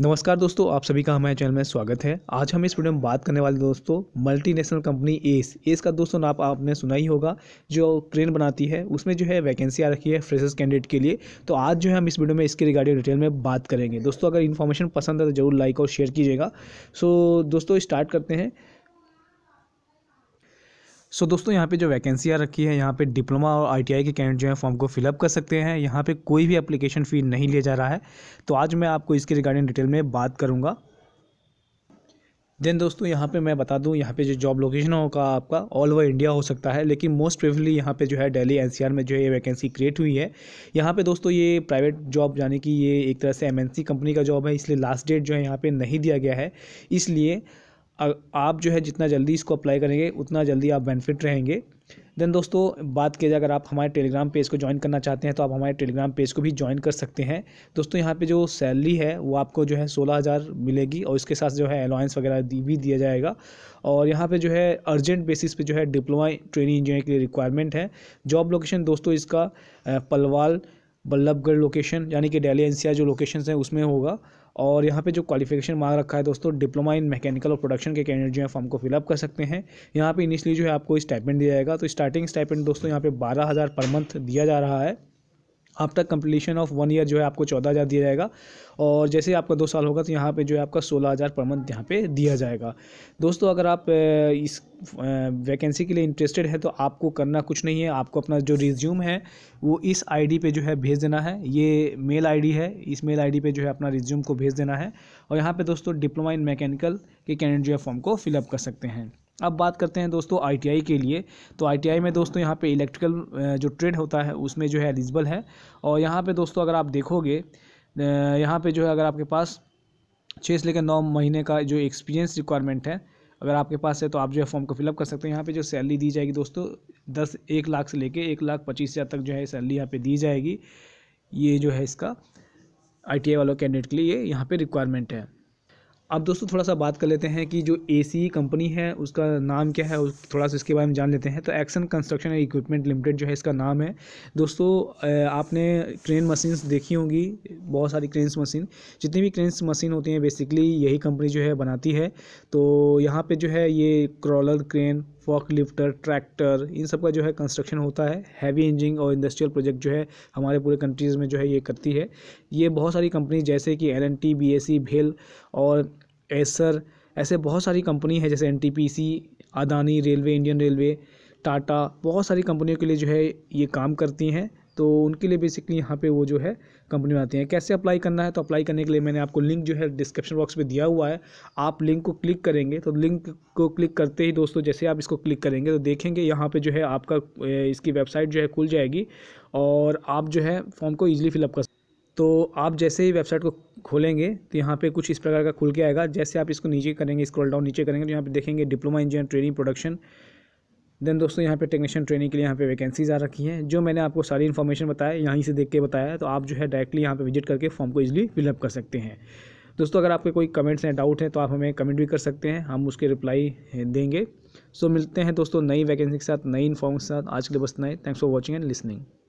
नमस्कार दोस्तों आप सभी का हमारे चैनल में स्वागत है आज हम इस वीडियो में बात करने वाले दोस्तों मल्टीनेशनल कंपनी एस एस का दोस्तों नाम आप, आपने सुना ही होगा जो क्रेन बनाती है उसमें जो है वैकेंसी आ रखी है फ्रेशर्स कैंडिडेट के लिए तो आज जो है हम इस वीडियो में इसके रिगार्डिंग डिटेल में बात करेंगे दोस्तों अगर इन्फॉर्मेशन पसंद है तो जरूर लाइक और शेयर कीजिएगा सो दोस्तों स्टार्ट करते हैं सो so, दोस्तों यहाँ पे जो वैकेंसियाँ रखी है यहाँ पे डिप्लोमा और आईटीआई के कैंडिडेट जो है फॉर्म को फिलअप कर सकते हैं यहाँ पे कोई भी एप्लीकेशन फ़ी नहीं लिया जा रहा है तो आज मैं आपको इसके रिगार्डिंग डिटेल में बात करूँगा देन दोस्तों यहाँ पे मैं बता दूँ यहाँ पे जो जॉब लोकेशन होगा आपका ऑल ओवर इंडिया हो सकता है लेकिन मोस्ट प्रेफरली यहाँ पे जो है दिल्ली एनसीआर में जो है ये वैकेंसी क्रिएट हुई है यहाँ पे दोस्तों ये प्राइवेट जॉब यानी कि ये एक तरह से एमएनसी कंपनी का जॉब है इसलिए लास्ट डेट जो है यहाँ पर नहीं दिया गया है इसलिए आप जो है जितना जल्दी इसको अप्लाई करेंगे उतना जल्दी आप बेनिफिट रहेंगे देन दोस्तों बात की जाए अगर आप हमारे टेलीग्राम पेज को ज्वाइन करना चाहते हैं तो आप हमारे टेलीग्राम पेज को भी ज्वाइन कर सकते हैं दोस्तों यहाँ पे जो सैलरी है वो आपको जो है सोलह हज़ार मिलेगी और इसके साथ जो है अलाउंस वगैरह भी दिया जाएगा और यहाँ पे जो है अर्जेंट बेसिस पे जो है डिप्लोमा ट्रेनिंग इंजीनियर के लिए रिक्वायरमेंट है जॉब लोकेशन दोस्तों इसका पलवाल बल्लभगढ़ लोकेशन यानी कि डेली एन जो लोकेशन हैं उसमें होगा और यहाँ पे जो क्वालिफिकेशन मांग रखा है दोस्तों डिप्लोमा इन मैकेनिकल और प्रोडक्शन के कैंडिडेट जो है फॉर्म को फिलअप कर सकते हैं यहाँ पे इनिशियली जो है आपको स्टाइपेंड दिया जाएगा तो स्टार्टिंग स्टाइपेंड दोस्तों यहाँ पे बारह हज़ार पर मंथ दिया जा रहा है after completion of one year जो है आपको चौदह हज़ार दिया जाएगा और जैसे आपका दो साल होगा तो यहाँ पे जो है आपका सोलह हज़ार पर मंथ यहाँ पे दिया जाएगा दोस्तों अगर आप इस वैकेंसी के लिए इंटरेस्टेड है तो आपको करना कुछ नहीं है आपको अपना जो रिज्यूम है वो इस आईडी पे जो है भेज देना है ये मेल आईडी है इस मेल आईडी पे जो है अपना रिज्यूम को भेज देना है और यहाँ पर दोस्तों डिप्लोमा इन मैकेनिकल के कैंडिडेट जो है फॉर्म को फिलअप कर सकते हैं अब बात करते हैं दोस्तों आईटीआई के लिए तो आईटीआई में दोस्तों यहाँ पे इलेक्ट्रिकल जो ट्रेड होता है उसमें जो है एलिजिबल है और यहाँ पे दोस्तों अगर आप देखोगे यहाँ पे जो है अगर आपके पास छः से लेकर नौ महीने का जो एक्सपीरियंस रिक्वायरमेंट है अगर आपके पास है तो आप जो है फॉर्म को फिलअप कर सकते हैं यहाँ पर जो सैलरी दी जाएगी दोस्तों दस एक लाख से लेकर एक लाख पच्चीस हज़ार तक जो है सैलरी यहाँ पर दी जाएगी ये जो है इसका आई वालों कैंडिडेट के लिए ये यहाँ पर रिक्वायरमेंट है अब दोस्तों थोड़ा सा बात कर लेते हैं कि जो ए कंपनी e है उसका नाम क्या है थोड़ा सा इसके बारे में जान लेते हैं तो Action Construction and Equipment Limited जो है इसका नाम है दोस्तों आपने क्रेन मशीन्स देखी होंगी बहुत सारी क्रेन्स मशीन जितनी भी क्रेन्स मशीन होती हैं बेसिकली यही कंपनी जो है बनाती है तो यहाँ पर जो है ये crawler crane fork lifter tractor इन सब का जो है कंस्ट्रक्शन होता है हैवी इंजिंग और इंडस्ट्रियल प्रोजेक्ट जो है हमारे पूरे कंट्रीज़ में जो है ये करती है ये बहुत सारी कंपनी जैसे कि L N T B S C भेल और एसर ऐसे बहुत सारी कंपनी है जैसे N T P C Adani railway Indian railway Tata बहुत सारी कंपनियों के लिए जो है ये काम करती हैं तो उनके लिए बेसिकली यहाँ पे वो जो है कंपनी में आती हैं कैसे अप्लाई करना है तो अप्लाई करने के लिए मैंने आपको लिंक जो है डिस्क्रिप्शन बॉक्स में दिया हुआ है आप लिंक को क्लिक करेंगे तो लिंक को क्लिक करते ही दोस्तों जैसे आप इसको क्लिक करेंगे तो देखेंगे यहाँ पर जो है आपका इसकी वेबसाइट जो है खुल जाएगी और आप जो है फॉर्म को ईजिली फिलअप कर तो आप जैसे ही वेबसाइट को खोलेंगे तो यहाँ पे कुछ इस प्रकार का खुल के आएगा जैसे आप इसको नीचे करेंगे स्क्रॉल डाउन नीचे करेंगे तो यहाँ पे देखेंगे diploma engineer training production then दोस्तों यहाँ पे टेक्नीशियन ट्रेनिंग के लिए यहाँ पे वैकेंसीज आ रखी हैं जो मैंने आपको सारी इन्फॉर्मेशन बताया यहीं से देख के बताया तो आप जो है डायरेक्टली यहाँ पे विजिट करके फॉर्म को इजीली फिलअप कर सकते हैं दोस्तों अगर आपके कोई कमेंट्स हैं डाउट हैं तो आप हमें कमेंट भी कर सकते हैं हम उसके रिप्लाई देंगे सो मिलते हैं दोस्तों नई वैकेंसी के साथ नई इन्फॉर्मेशन के साथ आज के लिए बस नए thanks for watching and listening